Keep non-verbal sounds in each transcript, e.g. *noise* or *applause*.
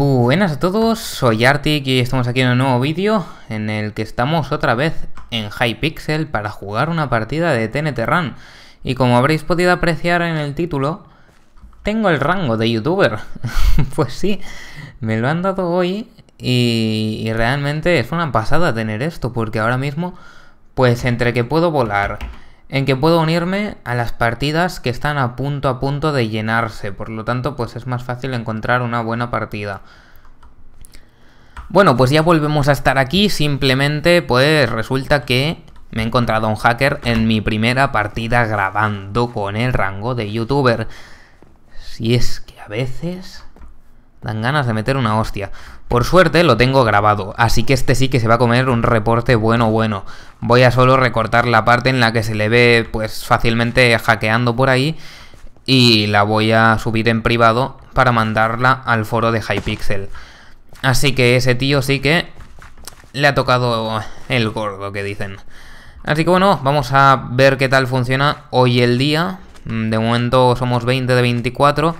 Buenas a todos, soy Artic y estamos aquí en un nuevo vídeo en el que estamos otra vez en Hypixel para jugar una partida de TNT Run. Y como habréis podido apreciar en el título, tengo el rango de youtuber. *laughs* pues sí, me lo han dado hoy y, y realmente es una pasada tener esto porque ahora mismo, pues entre que puedo volar en que puedo unirme a las partidas que están a punto a punto de llenarse, por lo tanto pues es más fácil encontrar una buena partida. Bueno, pues ya volvemos a estar aquí, simplemente pues resulta que me he encontrado un hacker en mi primera partida grabando con el rango de youtuber. Si es que a veces Dan ganas de meter una hostia. Por suerte lo tengo grabado, así que este sí que se va a comer un reporte bueno bueno. Voy a solo recortar la parte en la que se le ve pues fácilmente hackeando por ahí y la voy a subir en privado para mandarla al foro de Hypixel. Así que ese tío sí que le ha tocado el gordo que dicen. Así que bueno, vamos a ver qué tal funciona hoy el día. De momento somos 20 de 24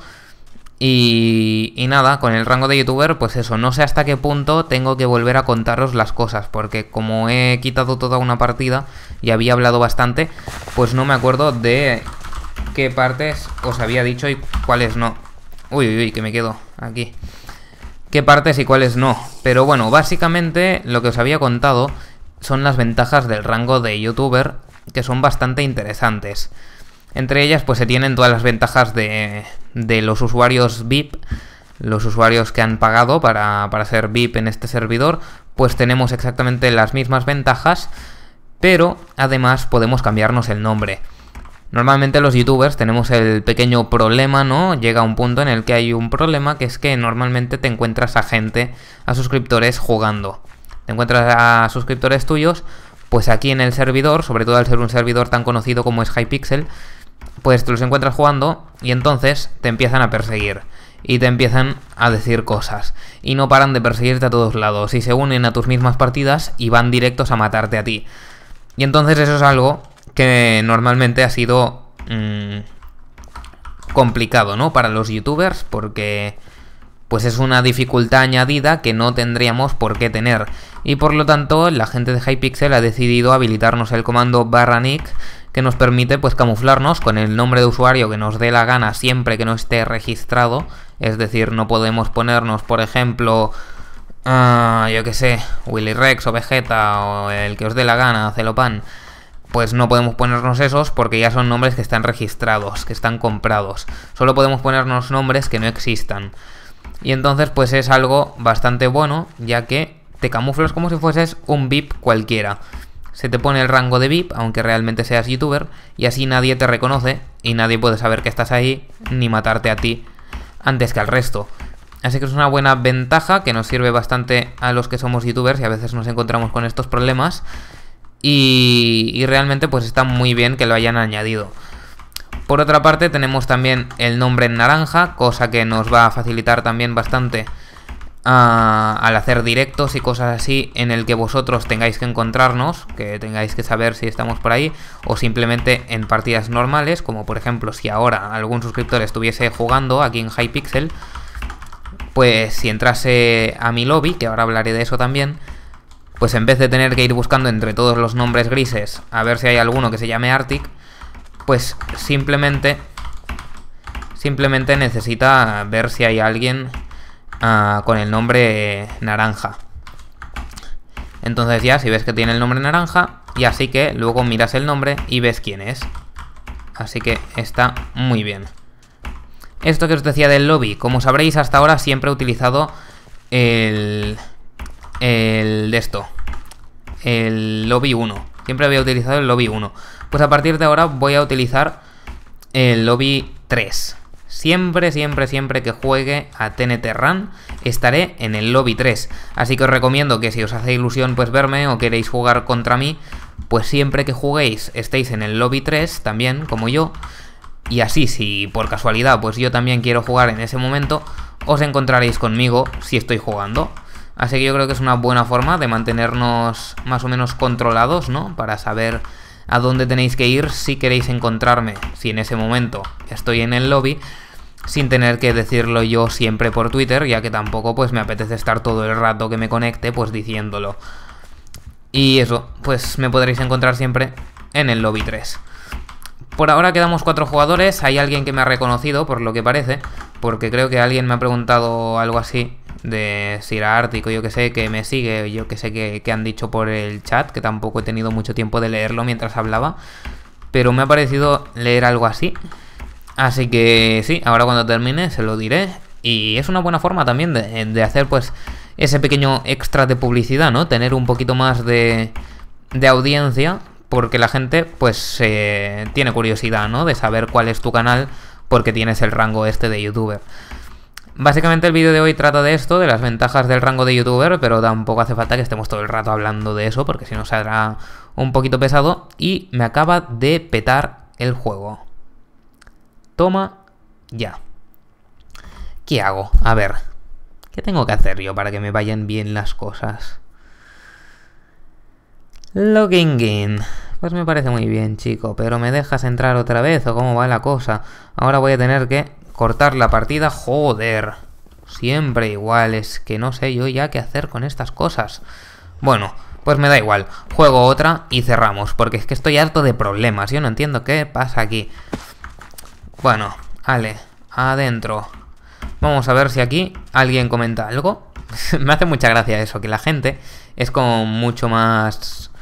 y, nada, con el rango de youtuber, pues eso, no sé hasta qué punto tengo que volver a contaros las cosas, porque como he quitado toda una partida y había hablado bastante, pues no me acuerdo de qué partes os había dicho y cuáles no. Uy, uy, uy, que me quedo aquí. Qué partes y cuáles no. Pero bueno, básicamente lo que os había contado son las ventajas del rango de youtuber, que son bastante interesantes. Entre ellas, pues se tienen todas las ventajas de, los usuarios VIP, los usuarios que han pagado para, para ser VIP en este servidor, pues tenemos exactamente las mismas ventajas, pero además podemos cambiarnos el nombre. Normalmente los youtubers tenemos el pequeño problema, ¿no? Llega un punto en el que hay un problema que es que normalmente te encuentras a gente, a suscriptores jugando. Te encuentras a suscriptores tuyos, pues aquí en el servidor, sobre todo al ser un servidor tan conocido como es Hypixel, pues te los encuentras jugando y entonces te empiezan a perseguir y te empiezan a decir cosas y no paran de perseguirte a todos lados y se unen a tus mismas partidas y van directos a matarte a ti. Y entonces eso es algo que normalmente ha sido mm, complicado, ¿no? Para los youtubers porque pues es una dificultad añadida que no tendríamos por qué tener. Y por lo tanto, la gente de Hypixel ha decidido habilitarnos el comando barra nick que nos permite pues camuflarnos con el nombre de usuario que nos dé la gana siempre que no esté registrado. Es decir, no podemos ponernos, por ejemplo, ah, yo que sé, Willy Rex o Vegeta o el que os dé la gana, Celopan. Pues no podemos ponernos esos porque ya son nombres que están registrados, que están comprados. Solo podemos ponernos nombres que no existan. Y entonces pues es algo bastante bueno, ya que te camuflas como si fueses un VIP cualquiera se te pone el rango de VIP, aunque realmente seas youtuber, y así nadie te reconoce y nadie puede saber que estás ahí ni matarte a ti antes que al resto. Así que es una buena ventaja que nos sirve bastante a los que somos youtubers y a veces nos encontramos con estos problemas. Y, realmente pues está muy bien que lo hayan añadido. Por otra parte tenemos también el nombre en naranja, cosa que nos va a facilitar también bastante al hacer directos y cosas así en el que vosotros tengáis que encontrarnos, que tengáis que saber si estamos por ahí, o simplemente en partidas normales, como por ejemplo si ahora algún suscriptor estuviese jugando aquí en Hypixel, pues si entrase a mi lobby, que ahora hablaré de eso también, pues en vez de tener que ir buscando entre todos los nombres grises a ver si hay alguno que se llame Arctic, pues simplemente simplemente necesita ver si hay alguien Ah, con el nombre naranja. Entonces ya, si ves que tiene el nombre naranja, y así que luego miras el nombre y ves quién es. Así que está muy bien. Esto que os decía del lobby, como sabréis hasta ahora siempre he utilizado el, el de esto, el lobby 1. Siempre había utilizado el lobby 1. Pues a partir de ahora voy a utilizar el lobby 3. Siempre, siempre, siempre que juegue a TNT Run estaré en el Lobby 3. Así que os recomiendo que si os hace ilusión pues verme o queréis jugar contra mí, pues siempre que juguéis estéis en el Lobby 3 también, como yo. Y así, si por casualidad pues yo también quiero jugar en ese momento, os encontraréis conmigo si estoy jugando. Así que yo creo que es una buena forma de mantenernos más o menos controlados, ¿no? Para saber a dónde tenéis que ir si queréis encontrarme. Si en ese momento estoy en el lobby, sin tener que decirlo yo siempre por Twitter, ya que tampoco pues me apetece estar todo el rato que me conecte pues diciéndolo. Y eso, pues me podréis encontrar siempre en el lobby 3. Por ahora quedamos cuatro jugadores, hay alguien que me ha reconocido, por lo que parece, porque creo que alguien me ha preguntado algo así de si era Ártico, yo que sé, que me sigue, yo que sé que, que han dicho por el chat, que tampoco he tenido mucho tiempo de leerlo mientras hablaba, pero me ha parecido leer algo así, Así que sí, ahora cuando termine se lo diré. Y es una buena forma también de, hacer pues ese pequeño extra de publicidad, ¿no? Tener un poquito más de, audiencia porque la gente pues eh, tiene curiosidad, ¿no? De saber cuál es tu canal porque tienes el rango este de youtuber. Básicamente el vídeo de hoy trata de esto, de las ventajas del rango de youtuber, pero tampoco hace falta que estemos todo el rato hablando de eso porque si no se un poquito pesado y me acaba de petar el juego. Toma, ya. ¿Qué hago? A ver, ¿qué tengo que hacer yo para que me vayan bien las cosas? Login in. Pues me parece muy bien, chico, pero ¿me dejas entrar otra vez o cómo va la cosa? Ahora voy a tener que cortar la partida. Joder, siempre igual, es que no sé yo ya qué hacer con estas cosas. Bueno, pues me da igual, juego otra y cerramos, porque es que estoy harto de problemas, yo no entiendo qué pasa aquí. Bueno, ale, adentro. Vamos a ver si aquí alguien comenta algo. *laughs* Me hace mucha gracia eso, que la gente es como mucho más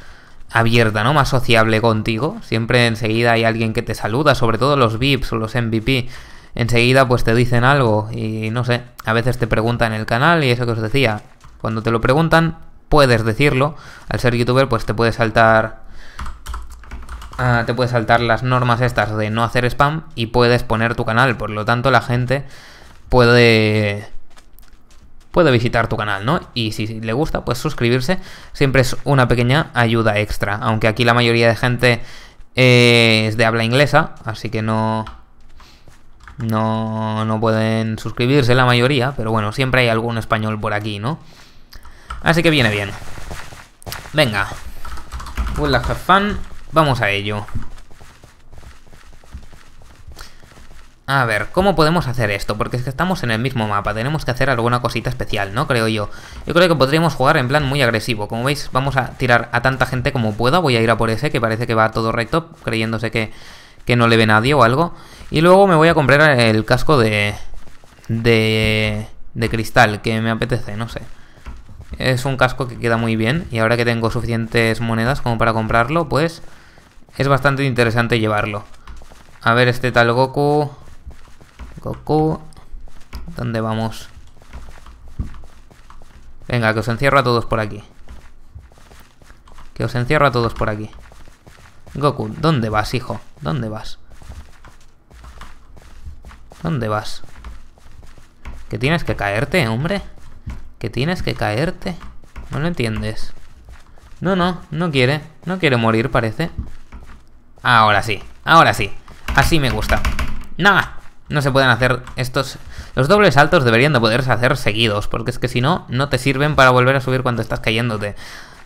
abierta, ¿no? Más sociable contigo. Siempre enseguida hay alguien que te saluda, sobre todo los VIPs o los MVP. Enseguida pues te dicen algo y no sé, a veces te preguntan el canal y eso que os decía. Cuando te lo preguntan, puedes decirlo. Al ser youtuber pues te puedes saltar Ah, te puedes saltar las normas estas de no hacer spam y puedes poner tu canal. Por lo tanto, la gente puede puede visitar tu canal, ¿no? Y si le gusta, pues suscribirse. Siempre es una pequeña ayuda extra. Aunque aquí la mayoría de gente eh, es de habla inglesa, así que no, no, no pueden suscribirse la mayoría. Pero bueno, siempre hay algún español por aquí, ¿no? Así que viene bien. Venga. la have fun. Vamos a ello. A ver, ¿cómo podemos hacer esto? Porque es que estamos en el mismo mapa, tenemos que hacer alguna cosita especial, ¿no? Creo yo. Yo creo que podríamos jugar en plan muy agresivo. Como veis, vamos a tirar a tanta gente como pueda. Voy a ir a por ese, que parece que va todo recto, creyéndose que, no le ve nadie o algo. Y luego me voy a comprar el casco de... de... de cristal, que me apetece, no sé. Es un casco que queda muy bien, y ahora que tengo suficientes monedas como para comprarlo, pues es bastante interesante llevarlo. A ver este tal Goku. Goku. ¿Dónde vamos? Venga, que os encierro a todos por aquí. Que os encierro a todos por aquí. Goku, ¿dónde vas, hijo? ¿Dónde vas? ¿Dónde vas? Que tienes que caerte, hombre. Que tienes que caerte. No lo entiendes. No, no, no quiere. No quiere morir, parece. Ahora sí, ahora sí. Así me gusta. Nada, no se pueden hacer estos... Los dobles saltos deberían de poderse hacer seguidos, porque es que si no, no te sirven para volver a subir cuando estás cayéndote.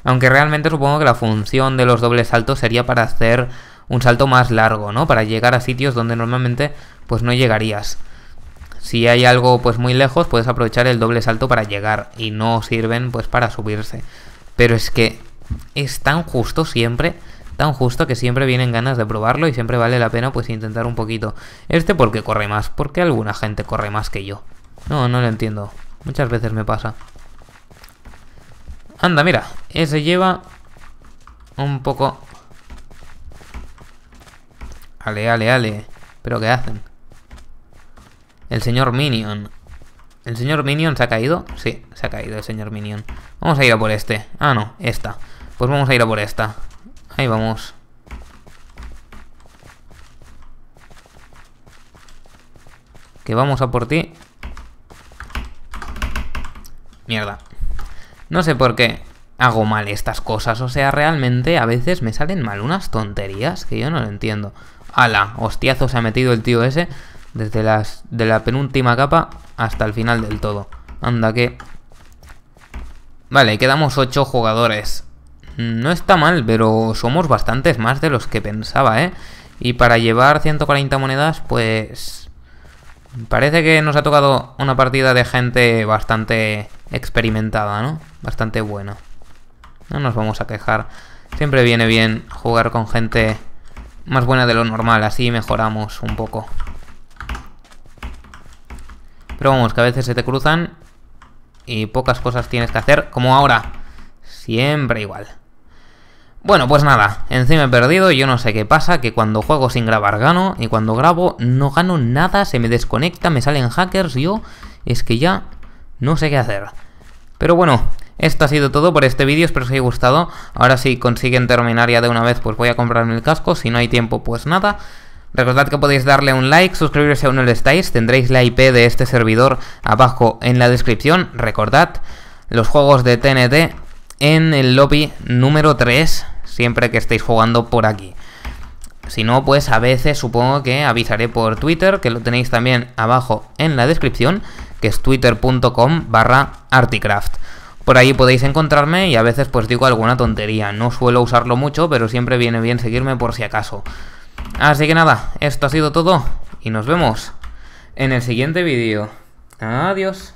Aunque realmente supongo que la función de los dobles saltos sería para hacer un salto más largo, ¿no? Para llegar a sitios donde normalmente pues no llegarías. Si hay algo pues muy lejos, puedes aprovechar el doble salto para llegar y no sirven pues para subirse. Pero es que es tan justo siempre tan justo que siempre vienen ganas de probarlo y siempre vale la pena pues intentar un poquito. Este porque corre más, porque alguna gente corre más que yo. No, no lo entiendo. Muchas veces me pasa. Anda, mira. Ese lleva un poco... Ale, ale, ale. ¿Pero qué hacen? El señor Minion. ¿El señor Minion se ha caído? Sí, se ha caído el señor Minion. Vamos a ir a por este. Ah, no, esta. Pues vamos a ir a por esta. Ahí vamos. Que vamos a por ti. Mierda. No sé por qué hago mal estas cosas. O sea, realmente a veces me salen mal unas tonterías que yo no lo entiendo. ¡Hala! Hostiazo se ha metido el tío ese. Desde las, de la penúltima capa hasta el final del todo. Anda que... Vale, quedamos 8 jugadores. No está mal, pero somos bastantes más de los que pensaba, ¿eh? Y para llevar 140 monedas, pues... Parece que nos ha tocado una partida de gente bastante experimentada, ¿no? Bastante buena. No nos vamos a quejar. Siempre viene bien jugar con gente más buena de lo normal, así mejoramos un poco. Pero vamos, que a veces se te cruzan y pocas cosas tienes que hacer, como ahora. Siempre igual. Bueno, pues nada, encima he perdido, yo no sé qué pasa, que cuando juego sin grabar gano, y cuando grabo no gano nada, se me desconecta, me salen hackers, yo es que ya no sé qué hacer. Pero bueno, esto ha sido todo por este vídeo, espero que os haya gustado. Ahora si consiguen terminar ya de una vez, pues voy a comprarme el casco, si no hay tiempo, pues nada. Recordad que podéis darle un like, suscribiros si aún no lo estáis, tendréis la IP de este servidor abajo en la descripción. Recordad, los juegos de TNT en el lobby número 3 siempre que estéis jugando por aquí. Si no, pues a veces supongo que avisaré por Twitter, que lo tenéis también abajo en la descripción, que es twitter.com barra articraft. Por ahí podéis encontrarme y a veces pues digo alguna tontería. No suelo usarlo mucho, pero siempre viene bien seguirme por si acaso. Así que nada, esto ha sido todo y nos vemos en el siguiente vídeo. Adiós.